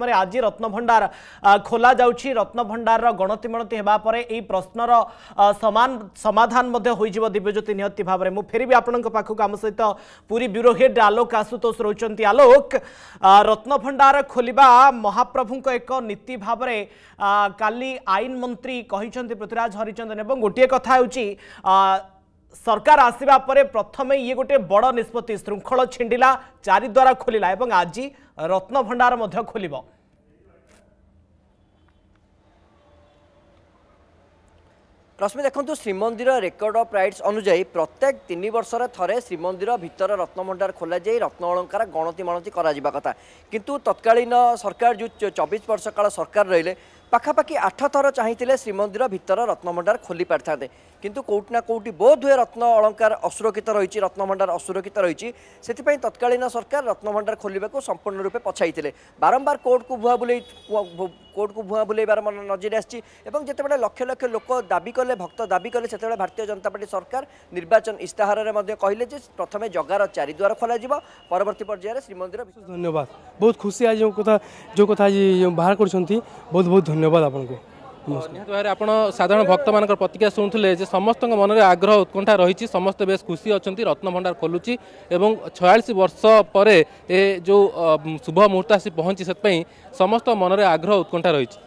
ଆଜି ରତ୍ନଭଣ୍ଡାର ଖୋଲାଯାଉଛି ରତ୍ନଭଣ୍ଡାରର ଗଣତି ମଣତି ହେବା ପରେ ଏହି ପ୍ରଶ୍ନର ସମାନ ସମାଧାନ ମଧ୍ୟ ହୋଇଯିବ ଦିବ୍ୟଜ୍ୟୋତି ନିହତି ଭାବରେ ମୁଁ ଫେରିବି ଆପଣଙ୍କ ପାଖକୁ ଆମ ସହିତ ପୁରୀ ବ୍ୟୁରୋ ହେଡ୍ ଆଲୋକ ଆଶୁତୋଷ ରହୁଛନ୍ତି ଆଲୋକ ରତ୍ନଭଣ୍ଡାର ଖୋଲିବା ମହାପ୍ରଭୁଙ୍କ ଏକ ନୀତି ଭାବରେ କାଲି ଆଇନ ମନ୍ତ୍ରୀ କହିଛନ୍ତି ପୃଥ୍ୱୀରାଜ ହରିଚନ୍ଦନ ଏବଂ ଗୋଟିଏ କଥା ହେଉଛି ସରକାର ଆସିବା ପରେ ପ୍ରଥମେ ଇଏ ଗୋଟିଏ ବଡ଼ ନିଷ୍ପତ୍ତି ଶୃଙ୍ଖଳ ଛିଣ୍ଡିଲା ଚାରିଦ୍ୱାର ଖୋଲିଲା ଏବଂ ଆଜି ରତ୍ନଭଣ୍ଡାର ମଧ୍ୟ ଖୋଲିବ ରଶ୍ମି ଦେଖନ୍ତୁ ଶ୍ରୀମନ୍ଦିର ରେକର୍ଡ ଅଫ୍ ରାଇଟ୍ସ ଅନୁଯାୟୀ ପ୍ରତ୍ୟେକ ତିନି ବର୍ଷରେ ଥରେ ଶ୍ରୀମନ୍ଦିର ଭିତରେ ରତ୍ନଭଣ୍ଡାର ଖୋଲାଯାଇ ରତ୍ନ ଅଳଙ୍କାର ଗଣତି ମଣତି କରାଯିବା କଥା କିନ୍ତୁ ତତ୍କାଳୀନ ସରକାର ଯେଉଁ ଚବିଶ ବର୍ଷ କାଳ ସରକାର ରହିଲେ ପାଖାପାଖି ଆଠ ଥର ଚାହିଁଥିଲେ ଶ୍ରୀମନ୍ଦିର ଭିତର ରତ୍ନଭଣ୍ଡାର ଖୋଲି ପାରିଥାନ୍ତେ କିନ୍ତୁ କେଉଁଠି ନା କେଉଁଠି ବୋଧହୁଏ ରତ୍ନ ଅଳଙ୍କାର ଅସୁରକ୍ଷିତ ରହିଛି ରତ୍ନଭଣ୍ଡାର ଅସୁରକ୍ଷିତ ରହିଛି ସେଥିପାଇଁ ତତ୍କାଳୀନ ସରକାର ରତ୍ନଭଣ୍ଡାର ଖୋଲିବାକୁ ସମ୍ପୂର୍ଣ୍ଣ ରୂପେ ପଛାଇଥିଲେ ବାରମ୍ବାର କୋର୍ଟକୁ ଭୁଆ ବୁଲେଇ କୋର୍ଟକୁ ଭୁଆ ବୁଲେଇବାର ନଜର ଆସିଛି ଏବଂ ଯେତେବେଳେ ଲକ୍ଷ ଲକ୍ଷ ଲୋକ ଦାବି କଲେ ଭକ୍ତ ଦାବି କଲେ ସେତେବେଳେ ଭାରତୀୟ ଜନତା ପାର୍ଟି ସରକାର ନିର୍ବାଚନ ଇସ୍ତାହାରରେ ମଧ୍ୟ କହିଲେ ଯେ ପ୍ରଥମେ ଜଗାର ଚାରିଦ୍ୱାର ଖୋଲାଯିବ ପରବର୍ତ୍ତୀ ପର୍ଯ୍ୟାୟରେ ଶ୍ରୀମନ୍ଦିର ଧନ୍ୟବାଦ ବହୁତ ଖୁସି ଆଜି ଯେଉଁ କଥା ଯେଉଁ କଥା ଆଜି ବାହାର କରିଛନ୍ତି ବହୁତ ବହୁତ ଧନ୍ୟବାଦ ଧନ୍ୟବାଦ ଆପଣଙ୍କୁ ଭାବରେ ଆପଣ ସାଧାରଣ ଭକ୍ତମାନଙ୍କର ପ୍ରତିକ୍ରିୟା ଶୁଣୁଥିଲେ ଯେ ସମସ୍ତଙ୍କ ମନରେ ଆଗ୍ରହ ଉତ୍କଣ୍ଠା ରହିଛି ସମସ୍ତେ ବେଶ ଖୁସି ଅଛନ୍ତି ରତ୍ନଭଣ୍ଡାର ଖୋଲୁଛି ଏବଂ ଛୟାଳିଶ ବର୍ଷ ପରେ ଏ ଯେଉଁ ଶୁଭ ମୁହୂର୍ତ୍ତ ଆସି ପହଞ୍ଚି ସେଥିପାଇଁ ସମସ୍ତଙ୍କ ମନରେ ଆଗ୍ରହ ଉତ୍କଣ୍ଠା ରହିଛି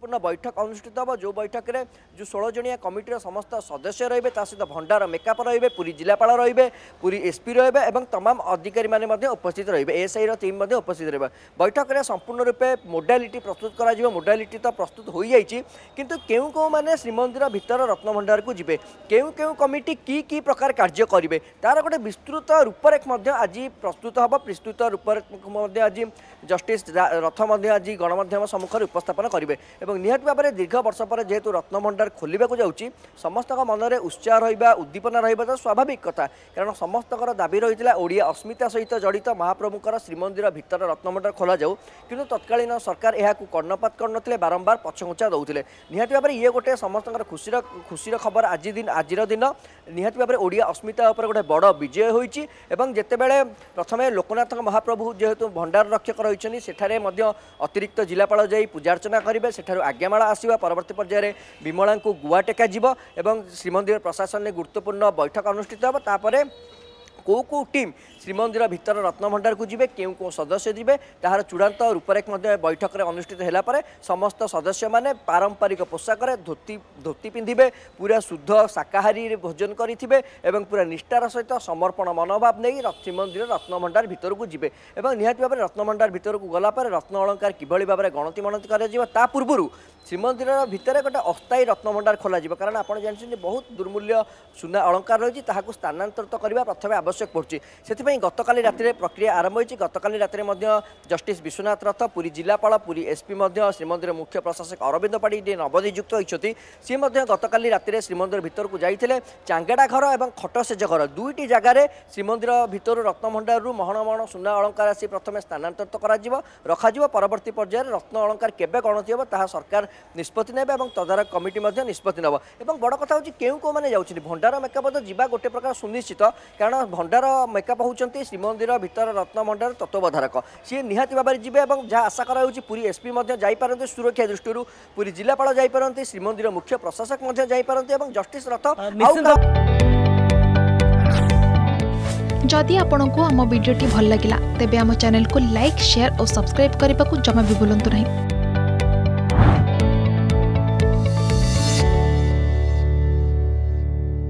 ଗୁରୁତ୍ୱପୂର୍ଣ୍ଣ ବୈଠକ ଅନୁଷ୍ଠିତ ହେବ ଯେଉଁ ବୈଠକରେ ଯେଉଁ ଷୋହଳ ଜଣିଆ କମିଟିର ସମସ୍ତ ସଦସ୍ୟ ରହିବେ ତା ସହିତ ଭଣ୍ଡାର ମେକଅପ୍ ରହିବେ ପୁରୀ ଜିଲ୍ଲାପାଳ ରହିବେ ପୁରୀ ଏସ୍ପି ରହିବେ ଏବଂ ତମାମ ଅଧିକାରୀମାନେ ମଧ୍ୟ ଉପସ୍ଥିତ ରହିବେ ଏଏସ୍ଆଇର ଟିମ୍ ମଧ୍ୟ ଉପସ୍ଥିତ ରହିବ ବୈଠକରେ ସମ୍ପୂର୍ଣ୍ଣ ରୂପେ ମୋଡ଼ାଲିଟି ପ୍ରସ୍ତୁତ କରାଯିବ ମୋଡ଼ାଲିଟି ତ ପ୍ରସ୍ତୁତ ହୋଇଯାଇଛି କିନ୍ତୁ କେଉଁ କେଉଁମାନେ ଶ୍ରୀମନ୍ଦିର ଭିତର ରତ୍ନଭଣ୍ଡାରକୁ ଯିବେ କେଉଁ କେଉଁ କମିଟି କି କି ପ୍ରକାର କାର୍ଯ୍ୟ କରିବେ ତା'ର ଗୋଟେ ବିସ୍ତୃତ ରୂପରେଖ ମଧ୍ୟ ଆଜି ପ୍ରସ୍ତୁତ ହେବ ବିସ୍ତୃତ ରୂପରେଖ ମଧ୍ୟ ଆଜି ଜଷ୍ଟିସ୍ ରଥ ମଧ୍ୟ ଆଜି ଗଣମାଧ୍ୟମ ସମ୍ମୁଖରେ ଉପସ୍ଥାପନ କରିବେ এবং নিহতি ভাবে দীর্ঘ বর্ষ পরে যেহেতু রত্নভণ্ডার খোলার যাচ্ছি সমস্ত মনরে উৎসাহ রহবা উদ্দীপনা রহবা তো স্বাভাবিক কথা কারণ সমস্ত দাবি রয়েছে ওড়িয়া অস্মিতা সহ জড়িত মহাপ্রভুঙ্কর শ্রীমন্দির ভিতরে রত্নভণ্ডার খোলা যাও কিন্তু তৎকালীন সরকার এখন কর্ণপাত করলে বারম্বার পছঘুଞ୍ଚা দৌলে নিহতি ভাবে ইয়ে গোটে সমস্ত খুশি খুশি খবর আজ দিন আজর দিন নিহতি ভাবে ওড়িয়া অস্মিতা উপরে গোটে বড় বিজয় হয়েছে এবং যেতবে প্রথমে লোকনাথ মহাপ্রভু যেহেতু ভণ্ডার রক্ষক রয়েছেন সেখানে অতিরিক্ত জেলাপাল যাই পূজার্চনা করবে সেখানে ତେଣୁ ଆଜ୍ଞାମାଳା ଆସିବା ପରବର୍ତ୍ତୀ ପର୍ଯ୍ୟାୟରେ ବିମଳାଙ୍କୁ ଗୁଆ ଟେକାଯିବ ଏବଂ ଶ୍ରୀମନ୍ଦିର ପ୍ରଶାସନରେ ଗୁରୁତ୍ୱପୂର୍ଣ୍ଣ ବୈଠକ ଅନୁଷ୍ଠିତ ହେବ ତାପରେ কেউ কেউ টিম শ্রীমন্দির ভিতর রত্নভণ্ডারক যাবে কেউ কেউ সদস্য যাবে তাহার চূড়ান্ত রূপরেখ বৈঠকের অনুষ্ঠিত হলাপরে সমস্ত সদস্য মানে পারম্পরিক পোশাকরে ধোতি ধোতি পিঁধবে পুরা শুদ্ধ শাকাহারী ভোজন করে এবং পুরা নিষ্ঠার সহিত সমর্পণ মনোভাব নিয়ে শ্রীমন্দির রত্নভণ্ডার ভিতরক যাবে এবং নিহতি ভাবে রত্নভণ্ডার ভিতরক গলাপরে রত্ন অলঙ্কার কিভাবে ভাবে গণতি মণতি করা তা পূর্বর শ্রীমন্দির ভিতরে গোটে অস্থায়ী রত্নভণ্ডার খোলা কারণ আপনার জাঁচান বহুত দুর্মূল্য সুনা অলঙ্কার রয়েছে তাহলে স্থানান্তরিত করা প্রথমে আবশ্যক ଆବଶ୍ୟକ ପଡ଼ୁଛି ସେଥିପାଇଁ ଗତକାଲି ରାତିରେ ପ୍ରକ୍ରିୟା ଆରମ୍ଭ ହୋଇଛି ଗତକାଲି ରାତିରେ ମଧ୍ୟ ଜଷ୍ଟିସ୍ ବିଶ୍ୱନାଥ ରଥ ପୁରୀ ଜିଲ୍ଲାପାଳ ପୁରୀ ଏସ୍ପି ମଧ୍ୟ ଶ୍ରୀମନ୍ଦିର ମୁଖ୍ୟ ପ୍ରଶାସକ ଅରବିନ୍ଦ ପାଢ଼ୀ ଯିଏ ନବନିଯୁକ୍ତ ହୋଇଛନ୍ତି ସିଏ ମଧ୍ୟ ଗତକାଲି ରାତିରେ ଶ୍ରୀମନ୍ଦିର ଭିତରକୁ ଯାଇଥିଲେ ଚାଙ୍ଗେଡ଼ା ଘର ଏବଂ ଖଟସେଜ ଘର ଦୁଇଟି ଜାଗାରେ ଶ୍ରୀମନ୍ଦିର ଭିତରୁ ରତ୍ନଭଣ୍ଡାରରୁ ମହଣ ମହଣ ସୁନା ଅଳଙ୍କାର ଆସି ପ୍ରଥମେ ସ୍ଥାନାନ୍ତରିତ କରାଯିବ ରଖାଯିବ ପରବର୍ତ୍ତୀ ପର୍ଯ୍ୟାୟରେ ରତ୍ନ ଅଳଙ୍କାର କେବେ ଗଣତି ହେବ ତାହା ସରକାର ନିଷ୍ପତ୍ତି ନେବେ ଏବଂ ତଦାରଖ କମିଟି ମଧ୍ୟ ନିଷ୍ପତ୍ତି ନେବ ଏବଂ ବଡ଼ କଥା ହେଉଛି କେଉଁ କେଉଁମାନେ ଯାଉଛନ୍ତି ଭଣ୍ଡାର ମେକାବଧ ଯିବା ଗୋଟେ ପ୍ରକାର ସୁନିଶ୍ଚିତ କାରଣ ডাৰ মেকআপ হউচন্তি শ্রী মন্দিৰৰ ভিতৰৰ ৰত্ন মণ্ডৰ তত্ত্বৱধৰক সে নিহতি বাবে জীবে আৰু যি আশা কৰা হৈছে পূৰী এছপি মদ্যে যাই পৰন্ত সুৰক্ষ্য দৃষ্টিৰ পূৰী জিলা পালে যাই পৰন্ত শ্রী মন্দিৰৰ মুখ্য প্ৰশাসক মদ্যে যাই পৰন্ত আৰু জাস্টিছ ৰত যদি আপোনাক আমা ভিডিওটি ভাল লাগিলা তেবে আমা চানেলক লাইক শেয়াৰ আৰু সাবস্ক্রাইব কৰিবাকু জমাবি বুলন্ত নহয়